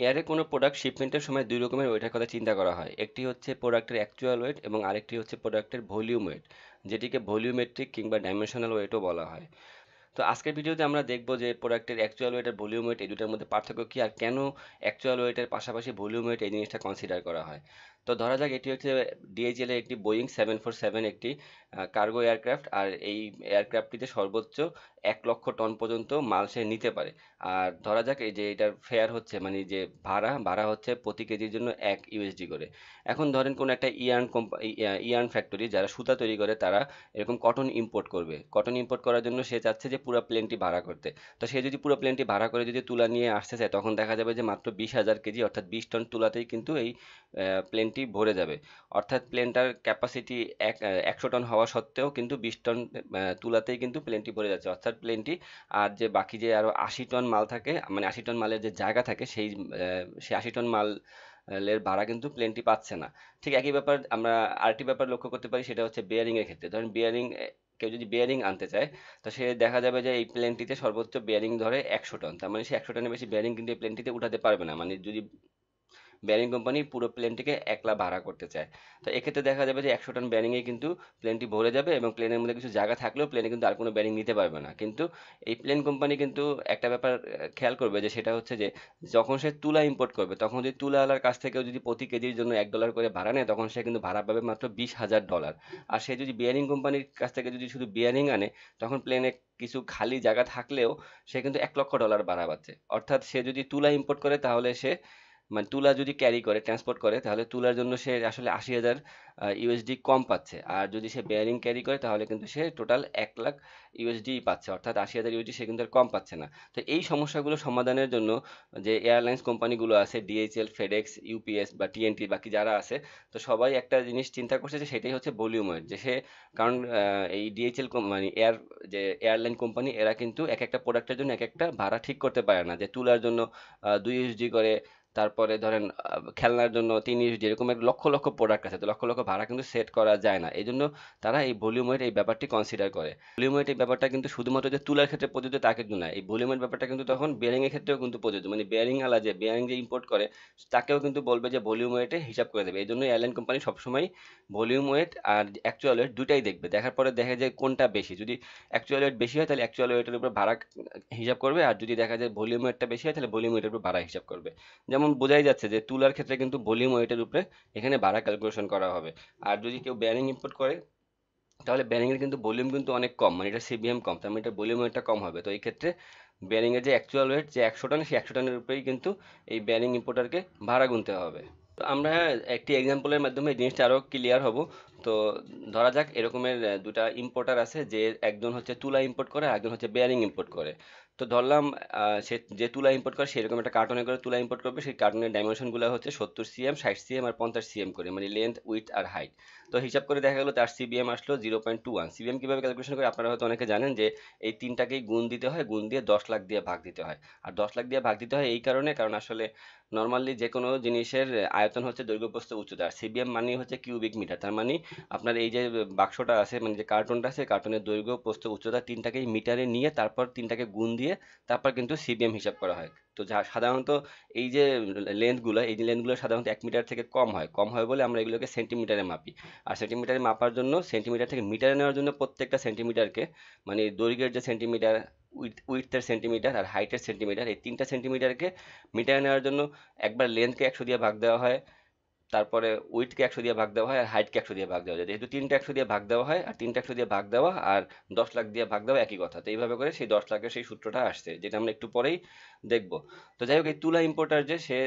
এয়ারে কোনো প্রোডাক্ট শিপমেন্টের সময় দুই রকমের ওয়েটের কথা চিন্তা করা হয় একটি হচ্ছে প্রোডাক্টের অ্যাকচুয়াল ওয়েট এবং আরেকটি হচ্ছে প্রোডাক্টের ভলিউম ওয়েট যেটিকে ভলিউমেট্রিক কিংবা ডাইমেনশনাল ওয়েটও বলা হয় তো আজকের ভিডিওতে আমরা দেখব যে প্রোডাক্টের অ্যাকচুয়াল ওয়েট আর ভলিউম ওয়েট এই দুটার মধ্যে পার্থক্য কী আর কেন অ্যাকচুয়াল ওয়েটের পাশাপাশি ভলিউম ওয়েট এই জিনিসটা কনসিডার করা হয় তো ধরা যাক এটি হচ্ছে এর একটি বোয়িং সেভেন ফোর সেভেন একটি কার্গো এয়ারক্রাফট আর এই এয়ারক্রাফটটিতে সর্বোচ্চ এক লক্ষ টন পর্যন্ত মাল সে নিতে পারে আর ধরা যাক এই যে এটার ফেয়ার হচ্ছে মানে যে ভাড়া ভাড়া হচ্ছে প্রতি কেজির জন্য এক ইউএসডি করে এখন ধরেন কোনো একটা ইয়ার্ন কোম্পানি ইয়ার্ন ফ্যাক্টরি যারা সুতা তৈরি করে তারা এরকম কটন ইম্পোর্ট করবে কটন ইম্পোর্ট করার জন্য সে চাচ্ছে যে পুরো প্লেনটি ভাড়া করতে তো সে যদি পুরো প্লেনটি ভাড়া করে যদি তুলা নিয়ে আসতে চায় তখন দেখা যাবে যে মাত্র বিশ হাজার কেজি অর্থাৎ বিশ টন তুলাতেই কিন্তু এই প্লেন প্লেনটি ভরে যাবে অর্থাৎ প্লেনটার ক্যাপাসিটি এক একশো টন হওয়া সত্ত্বেও কিন্তু বিশ টন তুলাতেই কিন্তু প্লেনটি ভরে যাচ্ছে অর্থাৎ প্লেনটি আর যে বাকি যে আরও আশি টন মাল থাকে মানে আশি টন মালের যে জায়গা থাকে সেই সেই আশি টন মাল লের ভাড়া কিন্তু প্লেনটি পাচ্ছে না ঠিক একই ব্যাপার আমরা আরেকটি ব্যাপার লক্ষ্য করতে পারি সেটা হচ্ছে বিয়ারিংয়ের ক্ষেত্রে ধরেন বিয়ারিং কেউ যদি বিয়ারিং আনতে চায় তো সে দেখা যাবে যে এই প্লেনটিতে সর্বোচ্চ বিয়ারিং ধরে একশো টন তার মানে সে একশো টনের বেশি বিয়ারিং কিন্তু এই প্লেনটিতে উঠাতে পারবে না মানে যদি ব্যারিং কোম্পানি পুরো প্লেনটিকে একলা ভাড়া করতে চায় তো এক্ষেত্রে দেখা যাবে যে একশো টন ব্যারিংয়ে কিন্তু প্লেনটি ভরে যাবে এবং প্লেনের মধ্যে কিছু জায়গা থাকলেও প্লেনে কিন্তু আর কোনো ব্যারিং নিতে পারবে না কিন্তু এই প্লেন কোম্পানি কিন্তু একটা ব্যাপার খেয়াল করবে যে সেটা হচ্ছে যে যখন সে তুলা ইম্পোর্ট করবে তখন যদি তুলাওয়ালার কাছ থেকেও যদি প্রতি কেজির জন্য এক ডলার করে ভাড়া নেয় তখন সে কিন্তু ভাড়া পাবে মাত্র বিশ হাজার ডলার আর সে যদি বিয়ারিং কোম্পানির কাছ থেকে যদি শুধু বিয়ারিং আনে তখন প্লেনে কিছু খালি জায়গা থাকলেও সে কিন্তু এক লক্ষ ডলার ভাড়া পাচ্ছে অর্থাৎ সে যদি তুলা ইম্পোর্ট করে তাহলে সে মানে তুলা যদি ক্যারি করে ট্রান্সপোর্ট করে তাহলে তুলার জন্য সে আসলে আশি হাজার ইউএসডি কম পাচ্ছে আর যদি সে বেয়ারিং ক্যারি করে তাহলে কিন্তু সে টোটাল এক লাখ ইউএসডি পাচ্ছে অর্থাৎ আশি হাজার ইউএসডি সে কিন্তু আর কম পাচ্ছে না তো এই সমস্যাগুলো সমাধানের জন্য যে এয়ারলাইন্স কোম্পানিগুলো আছে ডিএইচএল ফেডেক্স ইউপিএস বা টিএনটি বাকি যারা আছে তো সবাই একটা জিনিস চিন্তা করছে যে সেটাই হচ্ছে ভলিউমের যে সে কারণ এই ডিএইচএল মানে এয়ার যে এয়ারলাইন কোম্পানি এরা কিন্তু এক একটা প্রোডাক্টের জন্য এক একটা ভাড়া ঠিক করতে পারে না যে তুলার জন্য দুই ইউএসডি করে তারপরে ধরেন খেলনার জন্য তিনি যেরকম এক লক্ষ লক্ষ প্রোডাক্ট আছে তো লক্ষ লক্ষ ভাড়া কিন্তু সেট করা যায় না এই জন্য তারা এই ভলিউমের এই ব্যাপারটি কনসিডার করে ভলিউমের এই ব্যাপারটা কিন্তু শুধুমাত্র যে তুলার ক্ষেত্রে প্রযোজ্য তা কিন্তু না এই ভলিউমের ব্যাপারটা কিন্তু তখন বেয়ারিংয়ের ক্ষেত্রেও কিন্তু প্রযোজ্য মানে বেয়ারিং আলা যে বেয়ারিং যে ইম্পোর্ট করে তাকেও কিন্তু বলবে যে ভলিউম ওয়েটে হিসাব করে দেবে এই জন্য এয়ারলাইন কোম্পানি সবসময় ভলিউম ওয়েট আর অ্যাকচুয়াল ওয়েট দুটাই দেখবে দেখার পরে দেখা যায় কোনটা বেশি যদি অ্যাকচুয়াল ওয়েট বেশি হয় তাহলে অ্যাকচুয়াল ওয়েটের উপর ভাড়া হিসাব করবে আর যদি দেখা যায় ভলিউম ওয়েটটা বেশি হয় তাহলে ভলিউম ওয়েটের উপর ভাড়া হিসাব করবে যেমন যেমন বোঝাই যাচ্ছে যে তুলার ক্ষেত্রে কিন্তু ভলিউম ওয়েটের উপরে এখানে ভাড়া ক্যালকুলেশন করা হবে আর যদি কেউ ব্যারিং ইম্পোর্ট করে তাহলে ব্যারিংয়ের কিন্তু ভলিউম কিন্তু অনেক কম মানে এটা সিবিএম কম তার মানে এটা ভলিউম ওয়েটটা কম হবে তো এই ক্ষেত্রে ব্যারিংয়ের যে অ্যাকচুয়াল ওয়েট যে একশো টন সেই একশো টনের উপরেই কিন্তু এই ব্যারিং ইম্পোর্টারকে ভাড়া গুনতে হবে তো আমরা একটি এক্সাম্পলের মাধ্যমে এই জিনিসটা আরও ক্লিয়ার হব তো ধরা যাক এরকমের দুটা ইম্পোর্টার আছে যে একজন হচ্ছে তুলা ইম্পোর্ট করে আর একজন হচ্ছে বেয়ারিং ইম্পোর্ট করে তো ধরলাম সে যে তুলা ইম্পোর্ট করে সেরকম একটা কার্টনে করে তুলা ইম্পোর্ট করবে সেই কার্টনের ডাইমেনশনগুলো হচ্ছে সত্তর সিএম ষাট সিএম আর পঞ্চাশ সিএম করে মানে লেন্থ উইথ আর হাইট তো হিসাব করে দেখা গেলো তার সিবিএম আসলো zero point two one CBM কীভাবে ক্যালকুলেশন করে আপনারা হয়তো অনেকে জানেন যে এই তিনটাকেই গুণ দিতে হয় গুণ দিয়ে দশ লাখ দিয়ে ভাগ দিতে হয় আর দশ লাখ দিয়ে ভাগ দিতে হয় এই কারণে কারণ আসলে নর্মালি যে কোনো জিনিসের আয়তন হচ্ছে দৈর্ঘ্য প্রস্থ উচ্চতা আর সিবিএম মানেই হচ্ছে কিউবিক মিটার তার মানে আপনার এই যে বাক্সটা আছে মানে যে কার্টনটা আছে কার্টনের দৈর্ঘ্য প্রস্থ উচ্চতা তিনটাকেই মিটারে নিয়ে তারপর তিনটাকে গুণ দিয়ে দিয়ে তারপর কিন্তু সিবিএম হিসাব করা হয় তো যা সাধারণত এই যে লেন্থগুলো এই যে লেন্থগুলো সাধারণত এক মিটার থেকে কম হয় কম হয় বলে আমরা এগুলোকে সেন্টিমিটারে মাপি আর সেন্টিমিটারে মাপার জন্য সেন্টিমিটার থেকে মিটারে নেওয়ার জন্য প্রত্যেকটা সেন্টিমিটারকে মানে দৈর্ঘ্যের যে সেন্টিমিটার উইথের সেন্টিমিটার আর হাইটের সেন্টিমিটার এই তিনটা সেন্টিমিটারকে মিটারে নেওয়ার জন্য একবার লেন্থকে একশো দিয়ে ভাগ দেওয়া হয় তারপরে উইটকে একশো দিয়ে ভাগ দেওয়া হয় আর হাইটকে একশো দিয়ে ভাগ দেওয়া যায় যেহেতু তিনটা একশো দিয়ে ভাগ দেওয়া হয় আর তিনটা একশো দিয়ে ভাগ দেওয়া আর দশ লাখ দিয়ে ভাগ দেওয়া একই কথা তো এইভাবে করে সেই দশ লাখের সেই সূত্রটা আসছে যেটা আমরা একটু পরেই দেখব তো যাই হোক এই তুলা ইম্পোর্টার যে সে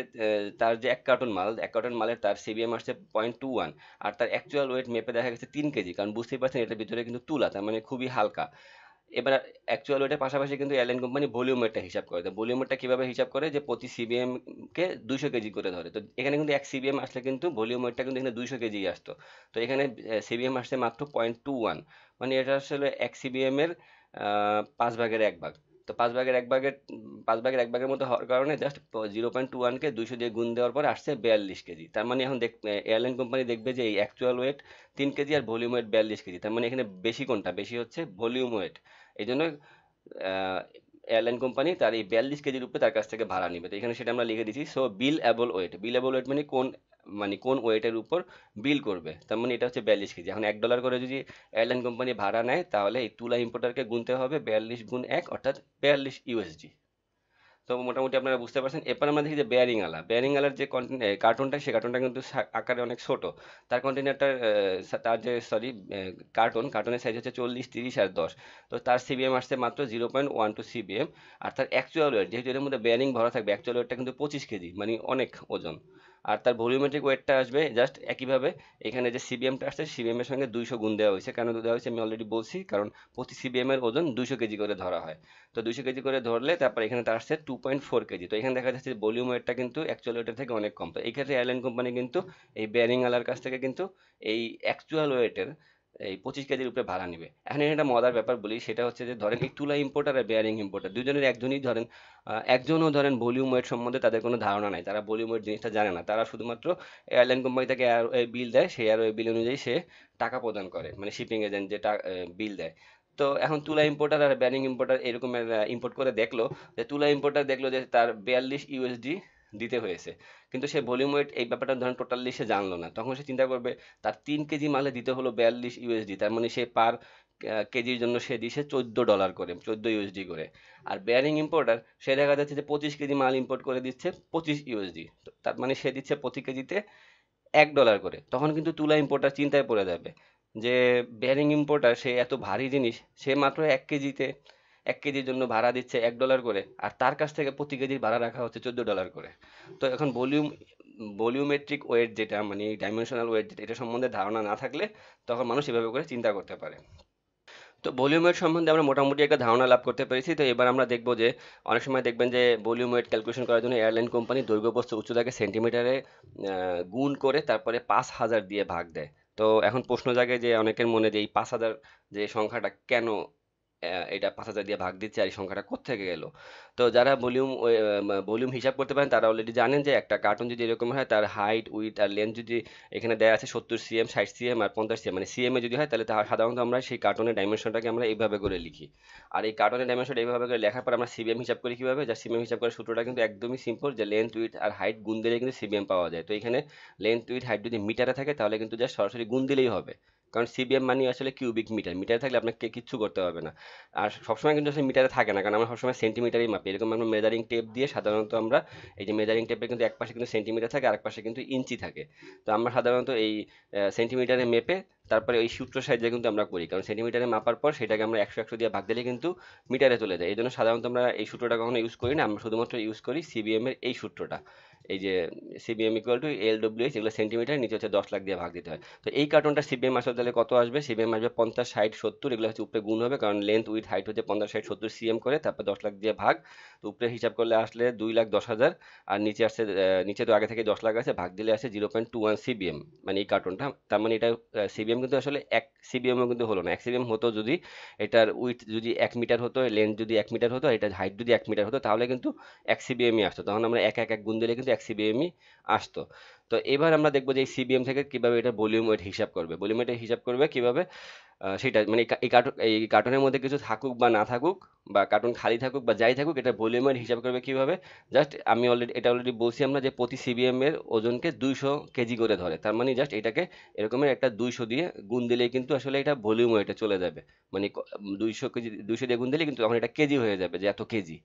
তার যে এক কার্টন মাল এক কার্টন মালের তার সিবিএম আসছে পয়েন্ট টু ওয়ান আর তার অ্যাকচুয়াল ওয়েট মেপে দেখা গেছে তিন কেজি কারণ বুঝতেই পারছেন এটার ভিতরে কিন্তু তুলা তার মানে খুবই হালকা এবার অ্যাকচুয়াল ওয়েটের পাশাপাশি কিন্তু এয়ারলাইন কোম্পানি ভলিউম ওয়েটটা হিসাব করে দেয় ভলিউম ওয়েটটা কীভাবে হিসাব করে যে প্রতি সিবিএমকে দুশো কেজি করে ধরে তো এখানে কিন্তু এক সিবিএম আসলে কিন্তু ভলিউম ওয়েটটা কিন্তু এখানে দুশো কেজি আসতো তো এখানে সিবিএম আসছে মাত্র পয়েন্ট টু ওয়ান মানে এটা আসলে এক সিবিএমের পাঁচ ভাগের এক ভাগ তো পাঁচ ভাগের এক ভাগের পাঁচ ভাগের এক ভাগের মধ্যে হওয়ার কারণে জাস্ট জিরো পয়েন্ট টু ওয়ানকে দুশো দিয়ে গুণ দেওয়ার পর আসছে বিয়াল্লিশ কেজি তার মানে এখন দেখ এয়ারলাইন কোম্পানি দেখবে যে এই অ্যাকচুয়াল ওয়েট তিন কেজি আর ভলিউম ওয়েট বিয়াল্লিশ কেজি তার মানে এখানে বেশি কোনটা বেশি হচ্ছে ভলিউম ওয়েট এই জন্য এয়ারলাইন কোম্পানি তার এই বিয়াল্লিশ কেজির উপরে তার কাছ থেকে ভাড়া নেবে তো এখানে সেটা আমরা লিখে দিচ্ছি so billable weight billable weight মানে কোন মানে কোন ওয়েটের উপর বিল করবে তার মানে এটা হচ্ছে বিয়াল্লিশ কেজি এখন এক ডলার করে যদি এয়ারলাইন কোম্পানি ভাড়া নেয় তাহলে এই তুলা ইম্পোর্টারকে গুনতে হবে বিয়াল্লিশ গুণ এক অর্থাৎ বিয়াল্লিশ ইউএসডি তো মোটামুটি আপনারা বুঝতে পারছেন এরপর আমরা দেখি যে বেয়ারিং আলা বেয়ারিং আলার যে কার্টুনটা সে কার্টুনটা কিন্তু আকারে অনেক ছোট তার কন্টেনারটার তার যে সরি কার্টুন কার্টুনের সাইজ হচ্ছে চল্লিশ তিরিশ আর দশ তো তার সিবিএম আসছে মাত্র zero point one two CBM আর তার অ্যাকচুয়াল ওয়েট যেহেতু এর মধ্যে বেয়ারিং ভরা থাকবে অ্যাকচুয়াল ওয়েটটা কিন্তু পঁচিশ কেজি মানে অনেক ওজন আর তার ভলিউমেট্রিক ওয়েটটা আসবে জাস্ট একইভাবে এখানে যে সিবিএমটা আসছে সিবিএমের সঙ্গে দুইশো গুণ দেওয়া হয়েছে কেন দেওয়া হয়েছে আমি অলরেডি বলছি কারণ প্রতি সিবিএমের ওজন দুইশো কেজি করে ধরা হয় তো দুইশো কেজি করে ধরলে তারপর এখানে তার আসছে টু পয়েন্ট ফোর কেজি তো এখানে দেখা যাচ্ছে যে ভলিউম ওয়েটটা কিন্তু অ্যাকচুয়াল ওয়েটের থেকে অনেক কম তো এক্ষেত্রে এয়ারলাইন কোম্পানি কিন্তু এই বেয়ারিং আলার কাছ থেকে কিন্তু এই অ্যাকচুয়াল ওয়েটের এই পঁচিশ কেজির উপরে ভাড়া নিবে এখন একটা মজার ব্যাপার বলি সেটা হচ্ছে যে ধরেন এই তুলা ইম্পোর্টার আর বেয়ারিং ইম্পোর্টার দুজনের একজনই ধরেন একজনও ধরেন ভলিউম ওয়েট সম্বন্ধে তাদের কোনো ধারণা নাই তারা ভলিউম ওয়েট জিনিসটা জানে না তারা শুধুমাত্র এয়ারলাইন কোম্পানি তাকে বিল দেয় সেই আর বিল অনুযায়ী সে টাকা প্রদান করে মানে শিপিং এজেন্ট যে বিল দেয় তো এখন তুলা ইম্পোর্টার আর ব্যারিং ইম্পোর্টার এরকম ইম্পোর্ট করে দেখলো যে তুলা ইম্পোর্টার দেখলো যে তার বিয়াল্লিশ ইউএসডি দিতে হয়েছে কিন্তু সে ভলিউম ওয়েট এই ব্যাপারটা ধরেন টোটালি সে জানলো না তখন সে চিন্তা করবে তার তিন কেজি মালে দিতে হলো বিয়াল্লিশ ইউএসডি তার মানে সে পার কেজির জন্য সে দিছে চোদ্দো ডলার করে চোদ্দো ইউএসডি করে আর বেয়ারিং ইম্পোর্টার সে দেখা যাচ্ছে যে পঁচিশ কেজি মাল ইম্পোর্ট করে দিচ্ছে পঁচিশ ইউএসডি তার মানে সে দিচ্ছে প্রতি কেজিতে এক ডলার করে তখন কিন্তু তুলা ইম্পোর্টার চিন্তায় পড়ে যাবে যে বেয়ারিং ইম্পোর্টার সে এত ভারী জিনিস সে মাত্র এক কেজিতে এক কেজির জন্য ভাড়া দিচ্ছে এক ডলার করে আর তার কাছ থেকে প্রতি কেজির ভাড়া রাখা হচ্ছে চোদ্দ ডলার করে তো এখন ভলিউম ভলিউমেট্রিক ওয়েট যেটা মানে ডাইমেনশনাল ওয়েট যেটা এটা সম্বন্ধে ধারণা না থাকলে তখন মানুষ এভাবে করে চিন্তা করতে পারে তো ভলিউমের সম্বন্ধে আমরা মোটামুটি একটা ধারণা লাভ করতে পেরেছি তো এবার আমরা দেখব যে অনেক সময় দেখবেন যে ভলিউম ওয়েট ক্যালকুলেশন করার জন্য এয়ারলাইন কোম্পানি দৈর্ঘ্যপ্রস্থ উচ্চতাকে সেন্টিমিটারে গুণ করে তারপরে পাঁচ হাজার দিয়ে ভাগ দেয় তো এখন প্রশ্ন জাগে যে অনেকের মনে যে এই পাঁচ হাজার যে সংখ্যাটা কেন এটা পাঁচ হাজার দিয়ে ভাগ দিচ্ছে আর এই সংখ্যাটা কোথেকে গেল তো যারা ভলিউম ভলিউম হিসাব করতে পারেন তারা অলরেডি জানেন যে একটা কার্টুন যদি এরকম হয় তার হাইট উইথ আর লেন্থ যদি এখানে দেওয়া আছে সত্তর সিএম ষাট সিএম আর পঞ্চাশ সিএম মানে সিএমে যদি হয় তাহলে সাধারণত আমরা সেই কার্টুনের ডাইমেনশনটাকে আমরা এইভাবে করে লিখি আর এই কার্টুনের ডাইমেনশনটা এইভাবে করে লেখার পর আমরা সিবিএম হিসাব করি কীভাবে যা সিবিএম হিসাব করার সূত্রটা কিন্তু একদমই সিম্পল যে লেন্থ উইথ আর হাইট গুণ দিলে কিন্তু সিবিএম পাওয়া যায় তো এখানে লেন্থ উইথ হাইট যদি মিটারে থাকে তাহলে কিন্তু যা সরাসরি গুণ দিলেই হবে কারণ সিবিএম মানে আসলে কিউবিক মিটার মিটারে থাকলে আপনাকে কিচ্ছু করতে হবে না আর সবসময় কিন্তু আসলে মিটারে থাকে না কারণ আমরা সবসময় সেন্টিমিটারেই মাপি এরকম আমরা মেজারিং টেপ দিয়ে সাধারণত আমরা এই যে মেজারিং টেপের কিন্তু এক পাশে কিন্তু সেন্টিমিটার থাকে আর এক পাশে কিন্তু ইঞ্চি থাকে তো আমরা সাধারণত এই সেন্টিমিটারে মেপে তারপরে ওই সূত্র সাহায্যে কিন্তু আমরা করি কারণ সেন্টিমিটারে মাপার পর সেটাকে আমরা একশো একশো দিয়ে ভাগ দিলে কিন্তু মিটারে চলে যায় এই জন্য সাধারণত আমরা এই সূত্রটা কখনো ইউজ করি না আমরা শুধুমাত্র ইউজ করি সিবিএম এর এই সূত্রটা এই যে CBM equal to L W এগুলো সেন্টিমিটার নিচে হচ্ছে দশ লাখ দিয়ে ভাগ দিতে হয় তো এই কার্টনটা সিবিএম আসলে তাহলে কত আসবে সিবিএম আসবে পঞ্চাশ ষাট সত্তর এগুলো হচ্ছে উপরে গুণ হবে কারণ লেন্থ উইথ হাইট হচ্ছে পঞ্চাশ ষাট সত্তর সিএম করে তারপর দশ লাখ দিয়ে ভাগ তো উপরে হিসাব করলে আসলে দুই লাখ দশ হাজার আর নিচে আসছে নিচে তো আগে থেকে দশ লাখ আছে ভাগ দিলে আসে zero point two one CBM মানে এই কার্টনটা তার মানে এটা সিবিএম কিন্তু আসলে এক সিবিএমও কিন্তু হলো না এক সিবিএম হতো যদি এটার উইথ যদি এক মিটার হতো লেন্থ যদি এক মিটার হতো এটার হাইট যদি এক মিটার হতো তাহলে কিন্তু এক সিবিএমই আসতো তখন আমরা এক এক এক গুণ দিলে কিন্তু এক সিবিএমই আসতো তো এবার আমরা দেখবো যে এই সিবিএম থেকে কিভাবে এটা ভলিউম ওয়েট হিসাব করবে ভলিউম ওয়েটের হিসাব করবে কিভাবে সেটা মানে এই কার্টুন এই কার্টুনের মধ্যে কিছু থাকুক বা না থাকুক বা কার্টুন খালি থাকুক বা যাই থাকুক এটা ভলিউম ওয়েট হিসাব করবে কিভাবে জাস্ট আমি অলরেডি এটা অলরেডি বলছি আমরা যে প্রতি সিবিএম এর ওজনকে দুইশো কেজি করে ধরে তার মানে জাস্ট এটাকে এরকমের একটা দুইশো দিয়ে গুণ দিলেই কিন্তু আসলে এটা ভলিউম ওয়েটে চলে যাবে মানে দুইশো কেজি দুইশো দিয়ে গুণ দিলে কিন্তু তখন এটা কেজি হয়ে যাবে যে এত কেজি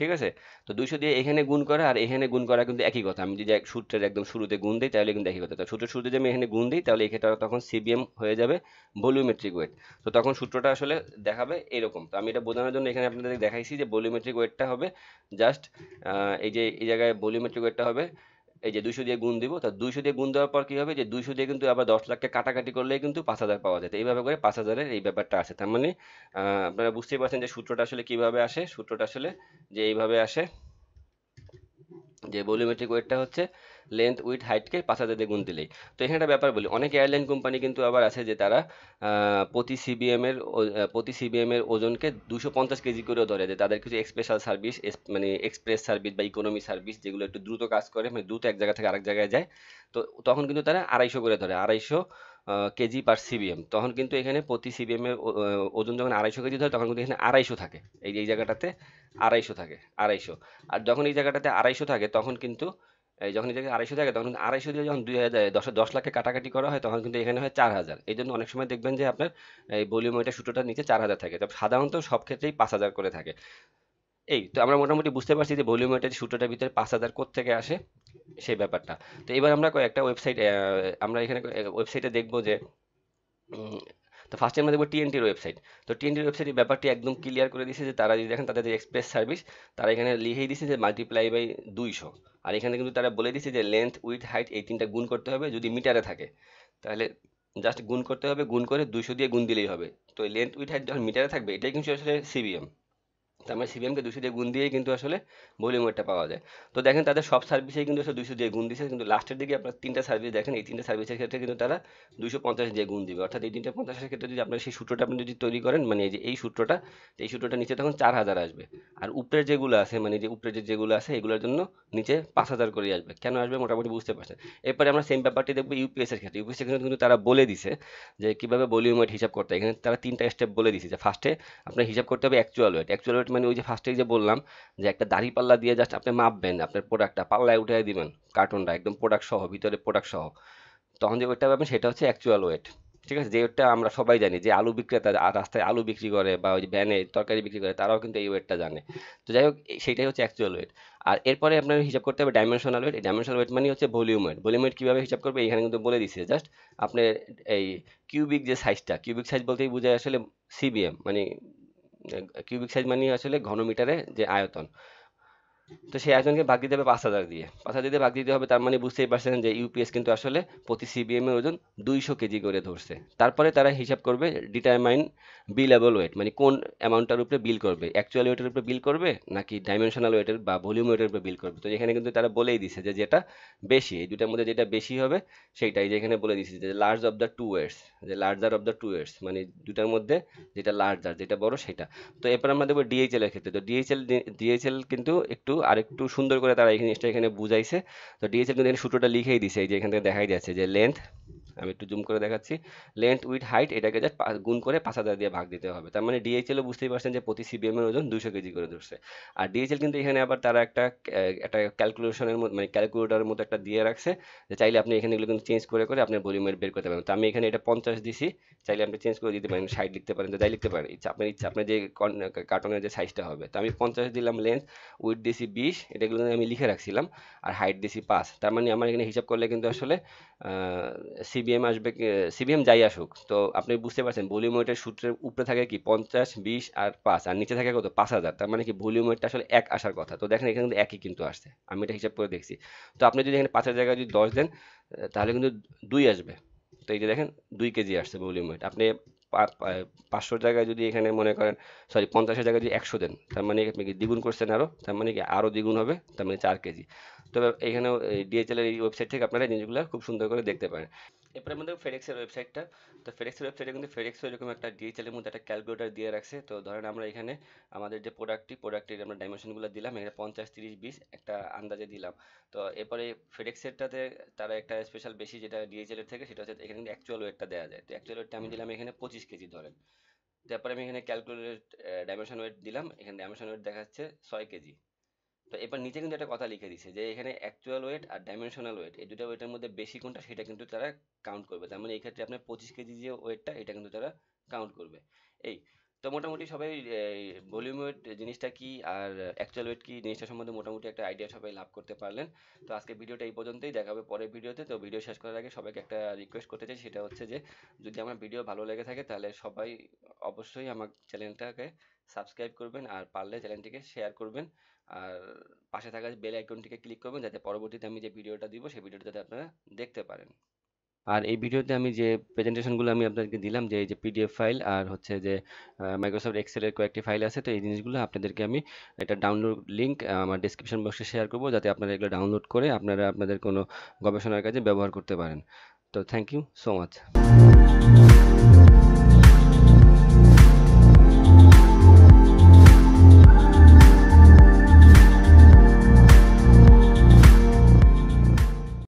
ঠিক আছে তো দুইশো দিয়ে এখানে গুণ করা আর এখানে গুণ করা কিন্তু একই কথা আমি যদি এক সূত্রের একদম শুরুতে গুণ দিই তাহলে কিন্তু একই কথা তো সূত্রের শুরুতে যদি আমি এখানে গুণ দিই তাহলে এখানে তখন সিবিএম হয়ে যাবে ভলিউমেট্রিক ওয়েট তো তখন সূত্রটা আসলে দেখাবে এরকম তো আমি এটা বোঝানোর জন্য এখানে আপনাদের দেখাইছি যে ভলিউমেট্রিক ওয়েটটা হবে জাস্ট এই যে এই জায়গায় ভলিউমেট্রিক ওয়েটটা হবে এই যে দুইশো দিয়ে গুণ দিব তা দুইশো দিয়ে গুণ দেওয়ার পর কি হবে যে দুইশো দিয়ে কিন্তু আবার দশ লাখকে কাটাকাটি করলে কিন্তু পাঁচ হাজার পাওয়া যায় এইভাবে করে পাঁচ হাজারের এই ব্যাপারটা আসে তার মানে আপনারা বুঝতেই পারছেন যে সূত্রটা আসলে কিভাবে আসে সূত্রটা আসলে যে এইভাবে আসে যে ভলিউমেট্রিক ওয়েটটা হচ্ছে লেন্থ উইথ হাইটকে পাঁচ হাজার দিয়ে গুণ দিলেই তো এখানে একটা ব্যাপার বলি অনেক এয়ারলাইন কোম্পানি কিন্তু আবার আছে যে তারা প্রতি সিবিএমের প্রতি সিবিএমের ওজনকে দুশো পঞ্চাশ কেজি করেও ধরে যে তাদের কিছু স্পেশাল সার্ভিস মানে এক্সপ্রেস সার্ভিস বা ইকোনমি সার্ভিস যেগুলো একটু দ্রুত কাজ করে মানে দ্রুত এক জায়গা থেকে আরেক জায়গায় যায় তো তখন কিন্তু তারা আড়াইশো করে ধরে আড়াইশো কেজি পার সিবিএম তখন কিন্তু এখানে প্রতি সিবিএমের ওজন যখন আড়াইশো কেজি ধরে তখন কিন্তু এখানে আড়াইশো থাকে এই এই জায়গাটাতে আড়াইশো থাকে আড়াইশো আর যখন এই জায়গাটাতে আড়াইশো থাকে তখন কিন্তু এই যখন এটাকে আড়াইশো থাকে তখন আড়াইশো দিয়ে যখন দুই হাজার দশ দশ লাখে কাটাকাটি করা হয় তখন কিন্তু এখানে হয় চার হাজার এই জন্য অনেক সময় দেখবেন যে আপনার এই ভলিউমটা সূত্রটা নিচে চার হাজার থাকে তবে সাধারণত সব ক্ষেত্রেই পাঁচ হাজার করে থাকে এই তো আমরা মোটামুটি বুঝতে পারছি যে ভলিউমেটের সূত্রটার ভিতরে পাঁচ হাজার থেকে আসে সেই ব্যাপারটা তো এবার আমরা একটা ওয়েবসাইট আমরা এখানে ওয়েবসাইটে দেখবো যে তো ফার্স্টে আমরা দেখবো টিএনটির ওয়েবসাইট তো টিএনটির ওয়েবসাইটের ব্যাপারটি একদম ক্লিয়ার করে দিয়েছে যে তারা যদি দেখেন তাদের যে এক্সপ্রেস সার্ভিস তারা এখানে লিখেই দিয়েছে যে মাল্টিপ্লাই বাই দুইশো আর এখানে কিন্তু তারা বলে দিচ্ছে যে লেন্থ উইথ হাইট এই তিনটা গুণ করতে হবে যদি মিটারে থাকে তাহলে জাস্ট গুণ করতে হবে গুণ করে দুশো দিয়ে গুণ দিলেই হবে তো লেন্থ উইথ হাইট যখন মিটারে থাকবে এটাই কিন্তু আসলে সিবিএম তার মানে সিবিএমকে দুশো দিয়ে গুণ দিয়েই কিন্তু আসলে ভলিউম ওয়েটটা পাওয়া যায় তো দেখেন তাদের সব সার্ভিসে কিন্তু আসলে দুশো দিয়ে গুণ দিয়েছে কিন্তু লাস্টের দিকে আপনার তিনটা সার্ভিস দেখেন এই তিনটা সার্ভিসের ক্ষেত্রে কিন্তু তারা দুশো পঞ্চাশ দিয়ে গুণ দিবে অর্থাৎ এই তিনটা পঞ্চাশের ক্ষেত্রে যদি আপনার সেই সূত্রটা আপনি যদি তৈরি করেন মানে এই যে এই সূত্রটা এই সূত্রটা নিচে তখন চার হাজার আসবে আর উপরের যেগুলো আছে মানে যে উপরের যেগুলো আছে এগুলোর জন্য নিচে পাঁচ হাজার করে আসবে কেন আসবে মোটামুটি বুঝতে পারছেন এরপরে আমরা সেম ব্যাপারটি দেখবো ইউপিএসের ক্ষেত্রে ইউপিএসের ক্ষেত্রে কিন্তু তারা বলে দিছে যে কীভাবে ভলিউম ওয়েট হিসাব করতে এখানে তারা তিনটা স্টেপ বলে দিছে যে ফার্স্টে আপনার হিসাব করতে হবে অ্যাকচুয়াল ওয়েট অ্যাকচুয়াল ওয়েট মানে ওই যে ফার্স্টে যে বললাম যে একটা দাড়ি পাল্লা দিয়ে জাস্ট আপনি মাপবেন আপনার প্রোডাক্টটা পাল্লায় উঠে দিবেন কার্টুনটা একদম প্রোডাক্ট সহ ভিতরে প্রোডাক্ট সহ তখন যে ওয়েটটা পাবেন সেটা হচ্ছে অ্যাকচুয়াল ওয়েট ঠিক আছে যে ওয়েটটা আমরা সবাই জানি যে আলু বিক্রেতা রাস্তায় আলু বিক্রি করে বা ওই যে ব্যানে তরকারি বিক্রি করে তারাও কিন্তু এই ওয়েটটা জানে তো যাই হোক সেটাই হচ্ছে অ্যাকচুয়াল ওয়েট আর এরপরে আপনার হিসাব করতে হবে ডাইমেনশনাল ওয়েট ডাইমেনশনাল ওয়েট মানে হচ্ছে ভলিউম ওয়েট ভলিউম ওয়েট কীভাবে হিসাব করবে এখানে কিন্তু বলে দিচ্ছে জাস্ট আপনার এই কিউবিক যে সাইজটা কিউবিক সাইজ বলতেই বুঝে আসলে সিবিএম মানে কিউবিক সাইজ মানে আসলে ঘনমিটারে যে আয়তন তো সেই একজনকে ভাগ দিতে হবে পাঁচ হাজার দিয়ে পাঁচ হাজার দিয়ে ভাগ দিতে হবে তার মানে বুঝতেই পারছেন যে ইউপিএস কিন্তু আসলে প্রতি সিবিএম এর ওজন দুইশো কেজি করে ধরছে তারপরে তারা হিসাব করবে ডিটারমাইন বিলেবল ওয়েট মানে কোন অ্যামাউন্টটার উপরে বিল করবে অ্যাকচুয়াল ওয়েটের উপরে বিল করবে নাকি ডাইমেনশনাল ওয়েটের বা ভলিউম ওয়েটের উপরে বিল করবে তো এখানে কিন্তু তারা বলেই দিছে যে যেটা বেশি এই দুটার মধ্যে যেটা বেশি হবে সেইটাই যেখানে বলে দিছে যে large of the two weights যে larger of the two weights মানে দুটার মধ্যে যেটা লার্জার যেটা বড় সেটা তো এরপর আমরা দেখবো ডিএইচএল এর ক্ষেত্রে তো ডিএইচএল ডিএইচএল কিন্তু একটু আরেকটু সুন্দর করে তারা এই জিনিসটা এখানে বুঝাইছে তো ডিএসএফ কিন্তু এখানে সূত্রটা লিখেই দিছে এই যে এখান থেকে দেখাই যাচ্ছে যে লেন্থ আমি একটু জুম করে দেখাচ্ছি লেন্থ উইথ হাইট এটাকে জাস্ট গুণ করে পাঁচ হাজার দিয়ে ভাগ দিতে হবে তার মানে ডিএইচএলও বুঝতেই পারছেন যে প্রতি সিবিএম এর ওজন দুশো কেজি করে ধরছে আর ডিএইচএল কিন্তু এখানে আবার তারা একটা একটা ক্যালকুলেশনের মধ্যে মানে ক্যালকুলেটরের মতো একটা দিয়ে রাখছে যে চাইলে আপনি এখানে এগুলো কিন্তু চেঞ্জ করে করে আপনার ভলিউমের বের করতে পারেন তো আমি এখানে এটা পঞ্চাশ দিছি চাইলে আপনি চেঞ্জ করে দিতে পারেন সাইড লিখতে পারেন তো যাই লিখতে পারেন ইচ্ছা আপনার ইচ্ছা আপনার যে কার্টনের যে সাইজটা হবে তো আমি পঞ্চাশ দিলাম লেন্থ উইথ দিছি বিশ এটাগুলো আমি লিখে রাখছিলাম আর হাইট দিছি পাঁচ তার মানে আমার এখানে হিসাব করলে কিন্তু আসলে সিবিএম আসবে সিবিএম যাই আসুক তো আপনি বুঝতে পারছেন ভলিউম ওয়েটের সূত্রের উপরে থাকে কি পঞ্চাশ বিশ আর পাঁচ আর নিচে থাকে কত পাঁচ হাজার তার মানে কি ভলিউম ওয়েটটা আসলে এক আসার কথা তো দেখেন এখানে কিন্তু একই কিন্তু আসছে আমি এটা হিসাব করে দেখছি তো আপনি যদি এখানে পাঁচের জায়গায় যদি দশ দেন তাহলে কিন্তু দুই আসবে তো এই যে দেখেন দুই কেজি আসছে ভলিউম ওয়েট আপনি পাঁচশোর জায়গায় যদি এখানে মনে করেন সরি পঞ্চাশের জায়গায় যদি একশো দেন তার মানে আপনি কি দ্বিগুণ করছেন আরও তার মানে কি আরও দ্বিগুণ হবে তার মানে চার কেজি তবে এখানে ডিএচএল এর এই ওয়েবসাইট থেকে আপনারা জিনিসগুলো খুব সুন্দর করে দেখতে পারেন এরপরে আমাদের ফেডেক্সের ওয়েবসাইটটা তো ফেডেক্সের ওয়েবসাইটে কিন্তু ফেডেক্স এরকম একটা ডিএচএল এর মধ্যে একটা ক্যালকুলেটার দিয়ে রাখছে তো ধরেন আমরা এখানে আমাদের যে প্রোডাক্টটি প্রোডাক্টের আমরা ডাইমেনশনগুলো দিলাম এখানে পঞ্চাশ তিরিশ বিশ একটা আন্দাজে দিলাম তো এরপরে ফেডেক্সেরটাতে তারা একটা স্পেশাল বেশি যেটা ডিএচএল এর থেকে সেটা হচ্ছে এখানে কিন্তু অ্যাকচুয়াল ওয়েটটা দেওয়া যায় তো অ্যাকচুয়াল ওয়েটটা আমি দিলাম এখানে পঁচিশ কেজি ধরেন তারপরে আমি এখানে ক্যালকুলেট ডাইমেনশন ওয়েট দিলাম এখানে ডাইমেনশন ওয়েট দেখাচ্ছে ছয় কেজি তো এবার নিচে কিন্তু একটা কথা লিখে দিছে যে এখানে অ্যাকচুয়াল ওয়েট আর ডাইমেনশনাল ওয়েট এই দুটো ওয়েটের মধ্যে বেশি কোনটা সেটা কিন্তু তারা কাউন্ট করবে তার মানে এই ক্ষেত্রে আপনার পঁচিশ কেজি যে ওয়েটটা এটা কিন্তু তারা কাউন্ট করবে এই তো মোটামুটি সবাই ভলিউম ওয়েট জিনিসটা কি আর অ্যাকচুয়াল ওয়েট কি জিনিসটা সম্বন্ধে মোটামুটি একটা আইডিয়া সবাই লাভ করতে পারলেন তো আজকে ভিডিওটা এই পর্যন্তই দেখাবে পরের ভিডিওতে তো ভিডিও শেষ করার আগে সবাইকে একটা রিকোয়েস্ট করতে চাই সেটা হচ্ছে যে যদি আমার ভিডিও ভালো লেগে থাকে তাহলে সবাই অবশ্যই আমার চ্যানেলটাকে সাবস্ক্রাইব করবেন আর পারলে চ্যানেলটিকে শেয়ার করবেন আর পাশে থাকা বেল আইকনটিকে ক্লিক করবেন যাতে পরবর্তীতে আমি যে ভিডিওটা দিব সেই ভিডিওটা যাতে আপনারা দেখতে পারেন আর এই ভিডিওতে আমি যে প্রেজেন্টেশনগুলো আমি আপনাদেরকে দিলাম যে এই যে পিডিএফ ফাইল আর হচ্ছে যে মাইক্রোসফট এক্সেলের কয়েকটি ফাইল আছে তো এই জিনিসগুলো আপনাদেরকে আমি একটা ডাউনলোড লিঙ্ক আমার ডিসক্রিপশন বক্সে শেয়ার করবো যাতে আপনারা এগুলো ডাউনলোড করে আপনারা আপনাদের কোনো গবেষণার কাজে ব্যবহার করতে পারেন তো থ্যাংক ইউ সো মাচ